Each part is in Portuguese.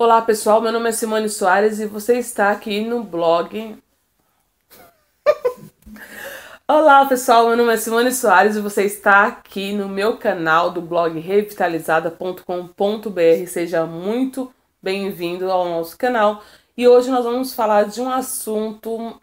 Olá pessoal, meu nome é Simone Soares e você está aqui no blog. Olá pessoal, meu nome é Simone Soares e você está aqui no meu canal do blog revitalizada.com.br. Seja muito bem-vindo ao nosso canal e hoje nós vamos falar de um assunto.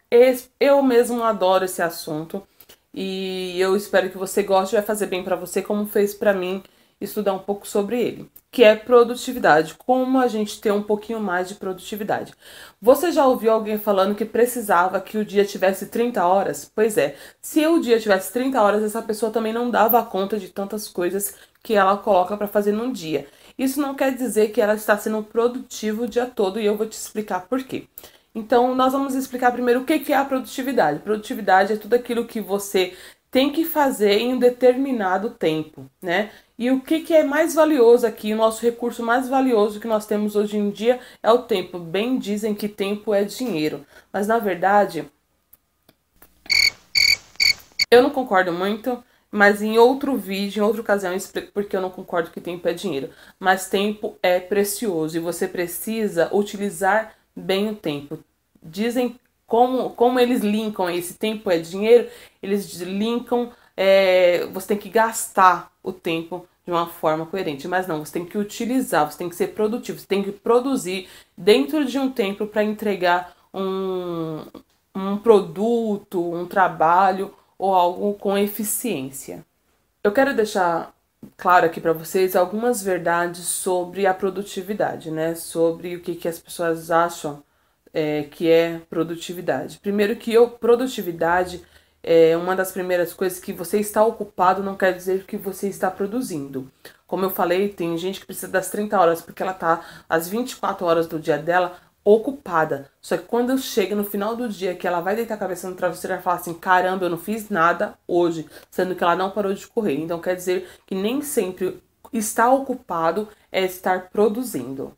Eu mesmo adoro esse assunto e eu espero que você goste, vai fazer bem para você, como fez para mim estudar um pouco sobre ele, que é produtividade, como a gente ter um pouquinho mais de produtividade. Você já ouviu alguém falando que precisava que o dia tivesse 30 horas? Pois é, se o dia tivesse 30 horas, essa pessoa também não dava conta de tantas coisas que ela coloca para fazer num dia. Isso não quer dizer que ela está sendo produtiva o dia todo e eu vou te explicar por quê. Então, nós vamos explicar primeiro o que é a produtividade. Produtividade é tudo aquilo que você tem que fazer em um determinado tempo, né? E o que, que é mais valioso aqui, o nosso recurso mais valioso que nós temos hoje em dia é o tempo. Bem dizem que tempo é dinheiro, mas na verdade eu não concordo muito, mas em outro vídeo, em outra ocasião, eu explico porque eu não concordo que tempo é dinheiro. Mas tempo é precioso e você precisa utilizar bem o tempo. Dizem como, como eles linkam esse tempo é dinheiro, eles linkam, é, você tem que gastar o tempo de uma forma coerente, mas não, você tem que utilizar, você tem que ser produtivo, você tem que produzir dentro de um tempo para entregar um, um produto, um trabalho ou algo com eficiência. Eu quero deixar claro aqui para vocês algumas verdades sobre a produtividade, né? Sobre o que, que as pessoas acham é, que é produtividade. Primeiro que eu, produtividade é uma das primeiras coisas que você está ocupado não quer dizer que você está produzindo. Como eu falei, tem gente que precisa das 30 horas porque ela tá as 24 horas do dia dela ocupada. Só que quando chega no final do dia que ela vai deitar a cabeça no travesseiro e falar assim: "Caramba, eu não fiz nada hoje", sendo que ela não parou de correr. Então quer dizer que nem sempre estar ocupado é estar produzindo.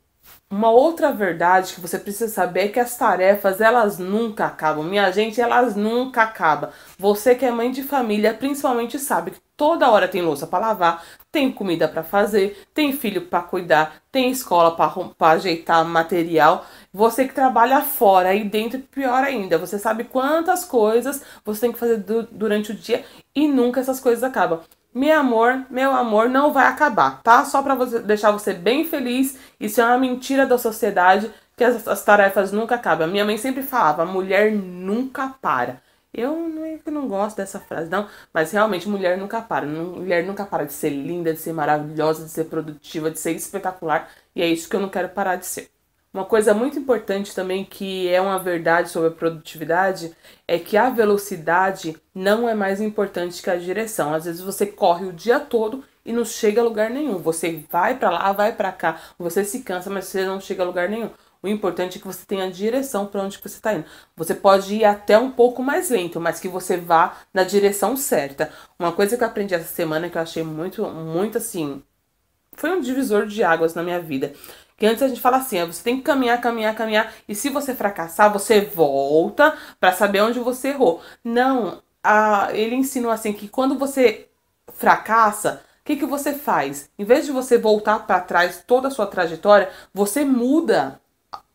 Uma outra verdade que você precisa saber é que as tarefas, elas nunca acabam. Minha gente, elas nunca acabam. Você que é mãe de família, principalmente sabe que toda hora tem louça para lavar, tem comida para fazer, tem filho para cuidar, tem escola para ajeitar material. Você que trabalha fora e dentro, pior ainda. Você sabe quantas coisas você tem que fazer du durante o dia e nunca essas coisas acabam meu amor, meu amor não vai acabar, tá? Só para deixar você bem feliz. Isso é uma mentira da sociedade que as, as tarefas nunca acabam. Minha mãe sempre falava, mulher nunca para. Eu não, é que não gosto dessa frase, não, mas realmente mulher nunca para. Mulher nunca para de ser linda, de ser maravilhosa, de ser produtiva, de ser espetacular. E é isso que eu não quero parar de ser. Uma coisa muito importante também que é uma verdade sobre a produtividade é que a velocidade não é mais importante que a direção. Às vezes você corre o dia todo e não chega a lugar nenhum. Você vai para lá, vai para cá, você se cansa, mas você não chega a lugar nenhum. O importante é que você tenha a direção para onde você está indo. Você pode ir até um pouco mais lento, mas que você vá na direção certa. Uma coisa que eu aprendi essa semana que eu achei muito, muito assim, foi um divisor de águas na minha vida que antes a gente fala assim, é, você tem que caminhar, caminhar, caminhar, e se você fracassar, você volta para saber onde você errou. Não, a, ele ensinou assim que quando você fracassa, o que, que você faz? Em vez de você voltar para trás toda a sua trajetória, você muda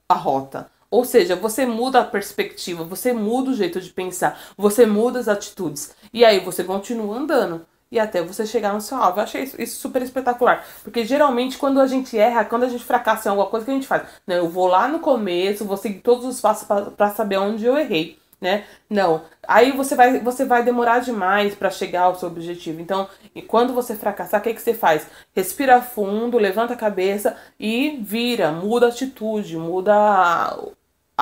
a rota. Ou seja, você muda a perspectiva, você muda o jeito de pensar, você muda as atitudes. E aí você continua andando e até você chegar no seu alvo. Eu achei isso, isso, super espetacular. Porque geralmente quando a gente erra, quando a gente fracassa em alguma coisa, que a gente faz? Não, eu vou lá no começo, vou seguir todos os passos para saber onde eu errei. Né? Não. Aí você vai, você vai demorar demais para chegar ao seu objetivo. Então, quando você fracassar, o que, que você faz? Respira fundo, levanta a cabeça e vira, muda a atitude, muda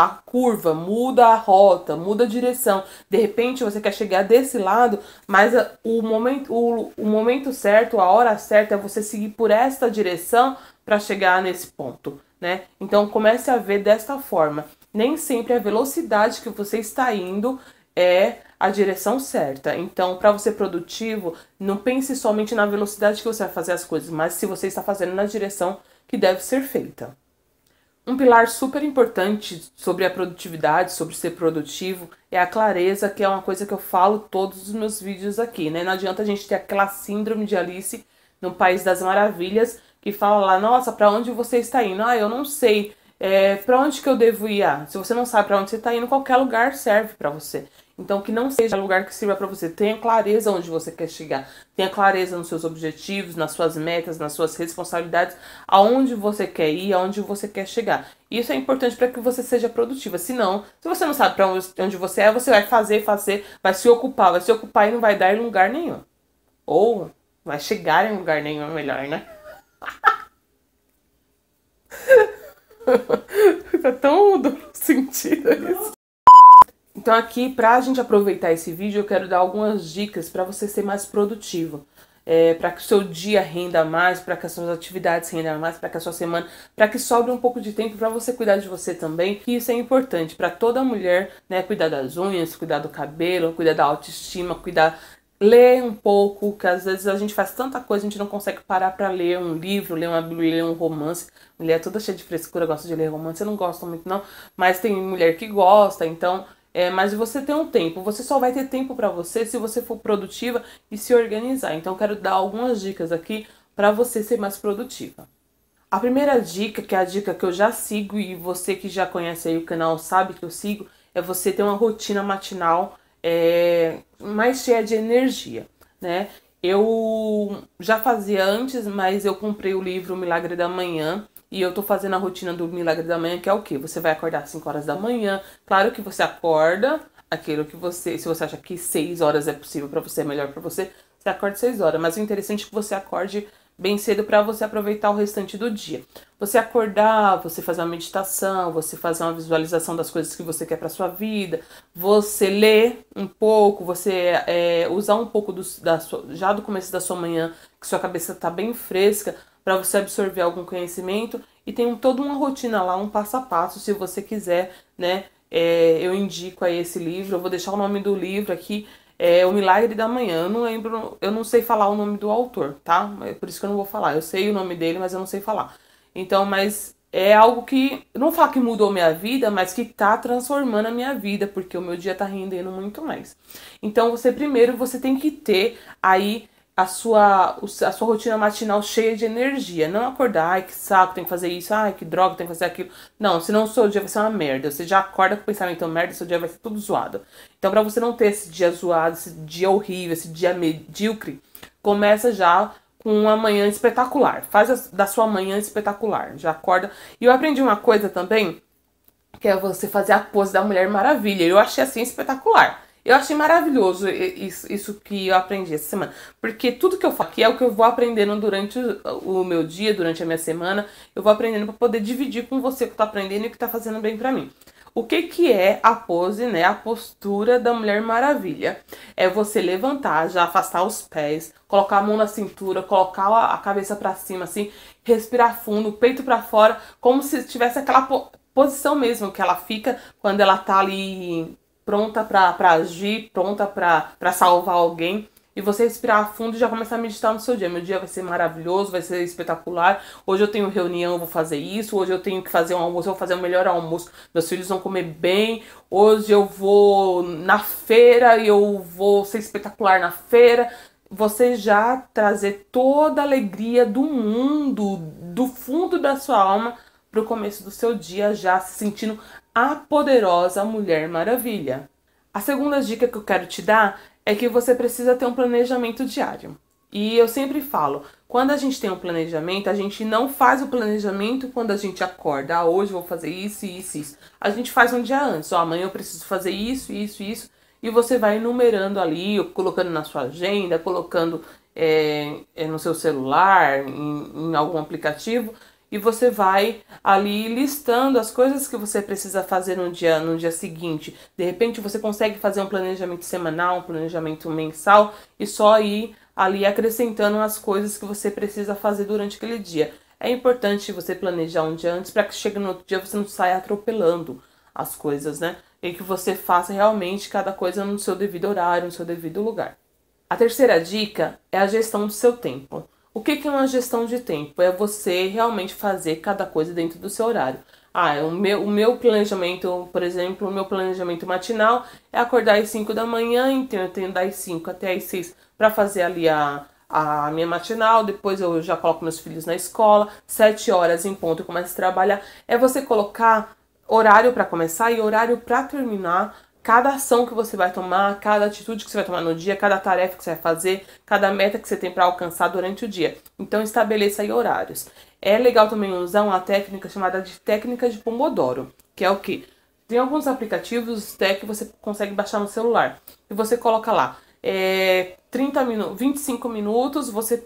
a curva, muda a rota, muda a direção. De repente você quer chegar desse lado, mas o momento, o, o momento certo, a hora certa é você seguir por esta direção para chegar nesse ponto, né? Então comece a ver desta forma. Nem sempre a velocidade que você está indo é a direção certa. Então, para você produtivo, não pense somente na velocidade que você vai fazer as coisas, mas se você está fazendo na direção que deve ser feita. Um pilar super importante sobre a produtividade, sobre ser produtivo, é a clareza, que é uma coisa que eu falo todos os meus vídeos aqui, né? Não adianta a gente ter aquela síndrome de Alice no País das Maravilhas que fala lá, nossa, para onde você está indo? Ah, eu não sei. É, para onde que eu devo ir? Ah, se você não sabe para onde você está indo, qualquer lugar serve para você. Então, que não seja lugar que sirva para você. Tenha clareza onde você quer chegar. Tenha clareza nos seus objetivos, nas suas metas, nas suas responsabilidades, aonde você quer ir, aonde você quer chegar. Isso é importante para que você seja produtiva. Se não, se você não sabe para onde você é, você vai fazer, fazer, vai se ocupar, vai se ocupar e não vai dar em lugar nenhum. Ou vai chegar em lugar nenhum, é melhor, né? fica tá tão do sentido isso. Então aqui, pra gente aproveitar esse vídeo, eu quero dar algumas dicas para você ser mais produtivo. É, para que o seu dia renda mais, para que as suas atividades rendam mais, para que a sua semana, para que sobre um pouco de tempo para você cuidar de você também, que isso é importante para toda mulher, né? Cuidar das unhas, cuidar do cabelo, cuidar da autoestima, cuidar ler um pouco, que às vezes a gente faz tanta coisa, a gente não consegue parar para ler um livro, ler uma bíblia, ler um romance. Mulher é toda cheia de frescura, gosta de ler romance, eu não gosto muito não, mas tem mulher que gosta, então, é, mas você tem um tempo, você só vai ter tempo para você se você for produtiva e se organizar. Então, quero dar algumas dicas aqui para você ser mais produtiva. A primeira dica, que é a dica que eu já sigo e você que já conhece aí o canal sabe que eu sigo, é você ter uma rotina matinal é, mais cheia de energia, né? Eu já fazia antes, mas eu comprei o livro Milagre da Manhã e eu tô fazendo a rotina do Milagre da Manhã, que é o quê? Você vai acordar às 5 horas da manhã. Claro que você acorda aquilo que você, se você acha que 6 horas é possível para você, é melhor para você, você acorda 6 horas, mas o interessante é que você acorde bem cedo para você aproveitar o restante do dia. Você acordar, você fazer uma meditação, você fazer uma visualização das coisas que você quer para sua vida, você ler um pouco, você é, usar um pouco do, da sua, já do começo da sua manhã, que sua cabeça está bem fresca, para você absorver algum conhecimento e tem um, toda uma rotina lá, um passo a passo, se você quiser, né? É, eu indico aí esse livro, eu vou deixar o nome do livro aqui é O Milagre da Manhã. Eu não lembro, eu não sei falar o nome do autor, tá? É por isso que eu não vou falar. Eu sei o nome dele, mas eu não sei falar. Então, mas é algo que, não vou falar que mudou minha vida, mas que tá transformando a minha vida, porque o meu dia tá rendendo muito mais. Então, você primeiro, você tem que ter aí a sua, a sua rotina matinal cheia de energia. Não acordar, ai que saco, tem que fazer isso, ai que droga, tem que fazer aquilo. Não, senão o seu dia vai ser uma merda. Você já acorda com o pensamento merda, seu dia vai ser tudo zoado. Então, para você não ter esse dia zoado, esse dia horrível, esse dia medíocre, começa já com uma manhã espetacular. Faz da sua manhã espetacular. Já acorda. E eu aprendi uma coisa também, que é você fazer a pose da Mulher Maravilha. Eu achei assim espetacular. Eu achei maravilhoso isso, isso que eu aprendi essa semana. Porque tudo que eu falo aqui é o que eu vou aprendendo durante o, meu dia, durante a minha semana. Eu vou aprendendo para poder dividir com você o que está aprendendo e o que tá fazendo bem para mim. O que, que é a pose, né? A postura da Mulher Maravilha. É você levantar, já afastar os pés, colocar a mão na cintura, colocar a cabeça para cima, assim, respirar fundo, peito para fora, como se tivesse aquela po posição mesmo que ela fica quando ela tá ali pronta para agir, pronta para salvar alguém. E você respirar fundo e já começar a meditar no seu dia. Meu dia vai ser maravilhoso, vai ser espetacular. Hoje eu tenho reunião, vou fazer isso. Hoje eu tenho que fazer um almoço, eu vou fazer o um melhor almoço. Meus filhos vão comer bem. Hoje eu vou na feira e eu vou ser espetacular na feira. Você já trazer toda a alegria do mundo, do fundo da sua alma para o começo do seu dia já se sentindo a poderosa Mulher Maravilha. A segunda dica que eu quero te dar é que você precisa ter um planejamento diário. E eu sempre falo, quando a gente tem um planejamento, a gente não faz o planejamento quando a gente acorda. Ah, hoje vou fazer isso, isso, isso. A gente faz um dia antes. Ó, oh, amanhã eu preciso fazer isso, isso, isso. E você vai enumerando ali, colocando na sua agenda, colocando é, no seu celular, em, em algum aplicativo e você vai ali listando as coisas que você precisa fazer no dia, no dia seguinte. De repente você consegue fazer um planejamento semanal, um planejamento mensal e só ir ali acrescentando as coisas que você precisa fazer durante aquele dia. É importante você planejar um dia antes para que chegue no outro dia você não saia atropelando as coisas, né? E que você faça realmente cada coisa no seu devido horário, no seu devido lugar. A terceira dica é a gestão do seu tempo. O que, que é uma gestão de tempo? É você realmente fazer cada coisa dentro do seu horário. Ah, o meu, o meu planejamento, por exemplo, o meu planejamento matinal é acordar às 5 da manhã, então eu tenho das 5 até às 6 para fazer ali a, a minha matinal, depois eu já coloco meus filhos na escola, 7 horas em ponto eu começo a trabalhar. É você colocar horário para começar e horário para terminar cada ação que você vai tomar, cada atitude que você vai tomar no dia, cada tarefa que você vai fazer, cada meta que você tem para alcançar durante o dia. Então estabeleça aí horários. É legal também usar uma técnica chamada de técnica de Pomodoro, que é o que tem alguns aplicativos até que você consegue baixar no celular e você coloca lá é, 30 minutos, 25 minutos, você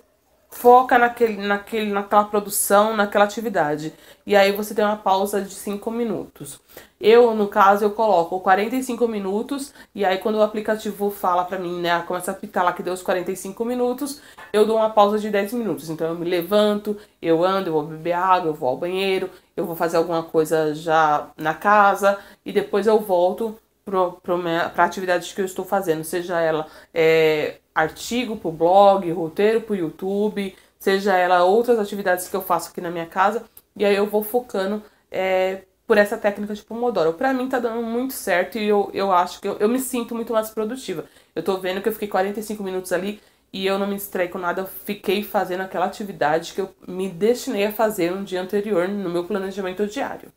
foca naquele, naquele, naquela produção, naquela atividade. E aí você tem uma pausa de 5 minutos. Eu, no caso, eu coloco 45 minutos e aí quando o aplicativo fala para mim, né, começa a pitar lá que deu os 45 minutos, eu dou uma pausa de 10 minutos. Então eu me levanto, eu ando, eu vou beber água, eu vou ao banheiro, eu vou fazer alguma coisa já na casa e depois eu volto para a atividade que eu estou fazendo, seja ela é, artigo para o blog, roteiro para o YouTube, seja ela outras atividades que eu faço aqui na minha casa, e aí eu vou focando é, por essa técnica de Pomodoro. Para mim tá dando muito certo e eu, eu acho que eu, eu me sinto muito mais produtiva. Eu tô vendo que eu fiquei 45 minutos ali e eu não me distraí com nada, eu fiquei fazendo aquela atividade que eu me destinei a fazer no dia anterior no meu planejamento diário.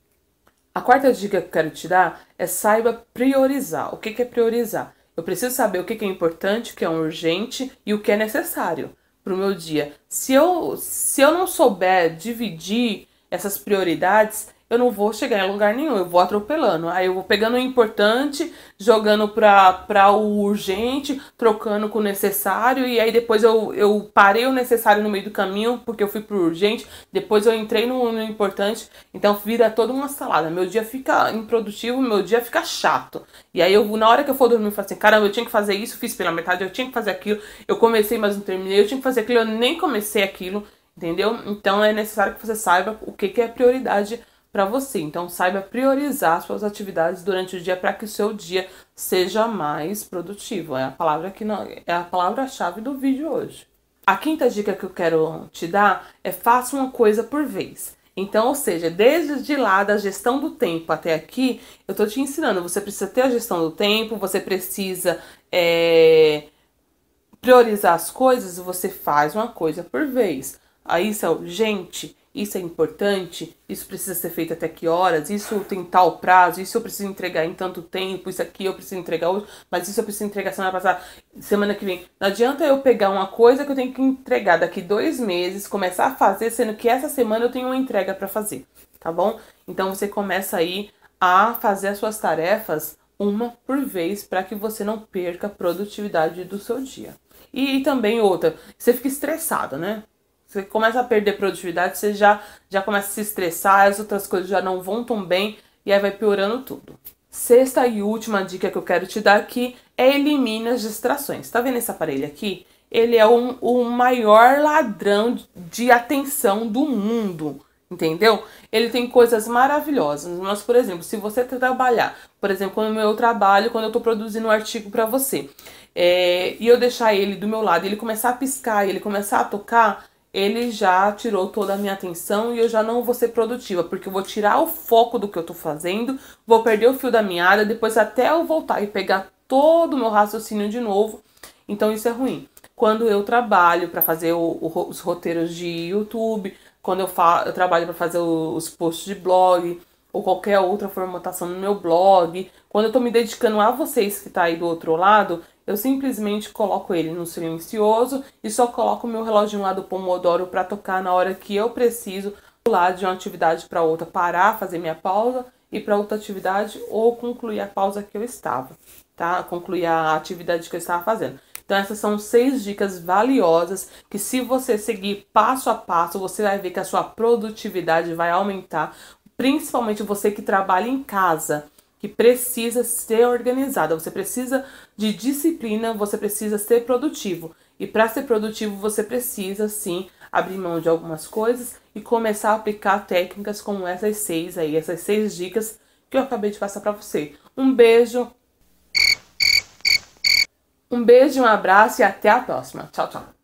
A quarta dica que eu quero te dar é saiba priorizar. O que, que é priorizar? Eu preciso saber o que é importante, o que é urgente e o que é necessário para o meu dia. Se eu, se eu não souber dividir essas prioridades, eu não vou chegar em lugar nenhum, eu vou atropelando. Aí eu vou pegando o importante, jogando pra, pra o urgente, trocando com o necessário, e aí depois eu, eu parei o necessário no meio do caminho, porque eu fui pro urgente, depois eu entrei no, no importante, então vira toda uma salada. Meu dia fica improdutivo, meu dia fica chato. E aí eu, na hora que eu for dormir, eu falo assim, caramba, eu tinha que fazer isso, fiz pela metade, eu tinha que fazer aquilo, eu comecei, mas não terminei, eu tinha que fazer aquilo, eu nem comecei aquilo, entendeu? Então é necessário que você saiba o que, que é prioridade para você. Então, saiba priorizar suas atividades durante o dia para que o seu dia seja mais produtivo. É a palavra que não, é a palavra-chave do vídeo hoje. A quinta dica que eu quero te dar é faça uma coisa por vez. Então, ou seja, desde de lá da gestão do tempo até aqui, eu estou te ensinando. Você precisa ter a gestão do tempo, você precisa é, priorizar as coisas e você faz uma coisa por vez. Aí, são, gente, isso é importante, isso precisa ser feito até que horas, isso tem tal prazo, isso eu preciso entregar em tanto tempo, isso aqui eu preciso entregar hoje, mas isso eu preciso entregar semana passada, semana que vem. Não adianta eu pegar uma coisa que eu tenho que entregar daqui dois meses, começar a fazer, sendo que essa semana eu tenho uma entrega para fazer, tá bom? Então você começa aí a fazer as suas tarefas uma por vez para que você não perca a produtividade do seu dia. E, e também outra, você fica estressado, né? Você começa a perder produtividade, você já, já começa a se estressar, as outras coisas já não vão tão bem e aí vai piorando tudo. Sexta e última dica que eu quero te dar aqui é elimine as distrações. Tá vendo esse aparelho aqui? Ele é um, o maior ladrão de atenção do mundo, entendeu? Ele tem coisas maravilhosas, mas, por exemplo, se você trabalhar, por exemplo, no meu trabalho, quando eu tô produzindo um artigo para você, é, e eu deixar ele do meu lado, ele começar a piscar, ele começar a tocar, ele já tirou toda a minha atenção e eu já não vou ser produtiva, porque eu vou tirar o foco do que eu tô fazendo, vou perder o fio da meada, depois até eu voltar e pegar todo o meu raciocínio de novo. Então isso é ruim. Quando eu trabalho para fazer o, o, os roteiros de YouTube, quando eu, fa eu trabalho para fazer os posts de blog, ou qualquer outra formatação no meu blog, quando eu tô me dedicando a vocês que tá aí do outro lado, eu simplesmente coloco ele no silencioso e só coloco o meu um lá do Pomodoro para tocar na hora que eu preciso pular de uma atividade para outra, parar, fazer minha pausa e para outra atividade ou concluir a pausa que eu estava, tá? Concluir a atividade que eu estava fazendo. Então essas são seis dicas valiosas que se você seguir passo a passo, você vai ver que a sua produtividade vai aumentar, principalmente você que trabalha em casa que precisa ser organizada. Você precisa de disciplina, você precisa ser produtivo. E para ser produtivo, você precisa sim abrir mão de algumas coisas e começar a aplicar técnicas como essas seis aí, essas seis dicas que eu acabei de passar para você. Um beijo. Um beijo, um abraço e até a próxima. Tchau, tchau.